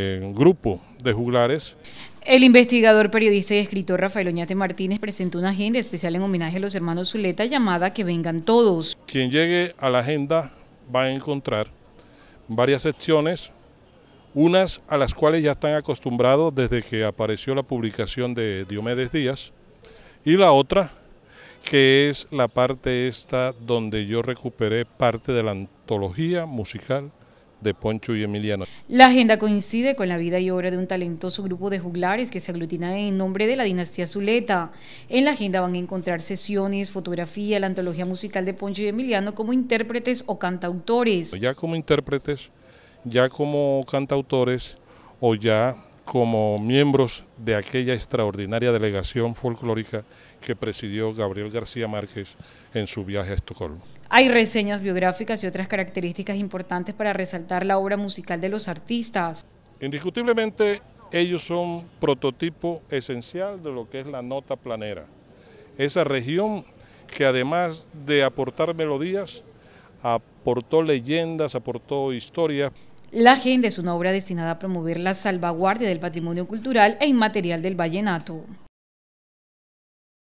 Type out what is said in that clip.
Eh, grupo de juglares. El investigador, periodista y escritor Rafael Oñate Martínez presentó una agenda especial en homenaje a los hermanos Zuleta llamada Que vengan todos. Quien llegue a la agenda va a encontrar varias secciones, unas a las cuales ya están acostumbrados desde que apareció la publicación de Diomedes Díaz, y la otra que es la parte esta donde yo recuperé parte de la antología musical de Poncho y Emiliano. La agenda coincide con la vida y obra de un talentoso grupo de juglares que se aglutina en nombre de la dinastía Zuleta. En la agenda van a encontrar sesiones, fotografía, la antología musical de Poncho y Emiliano como intérpretes o cantautores. Ya como intérpretes, ya como cantautores o ya como miembros de aquella extraordinaria delegación folclórica que presidió Gabriel García Márquez en su viaje a Estocolmo. Hay reseñas biográficas y otras características importantes para resaltar la obra musical de los artistas. Indiscutiblemente, ellos son prototipo esencial de lo que es la nota planera, esa región que además de aportar melodías, aportó leyendas, aportó historias. La agenda es una obra destinada a promover la salvaguardia del patrimonio cultural e inmaterial del vallenato.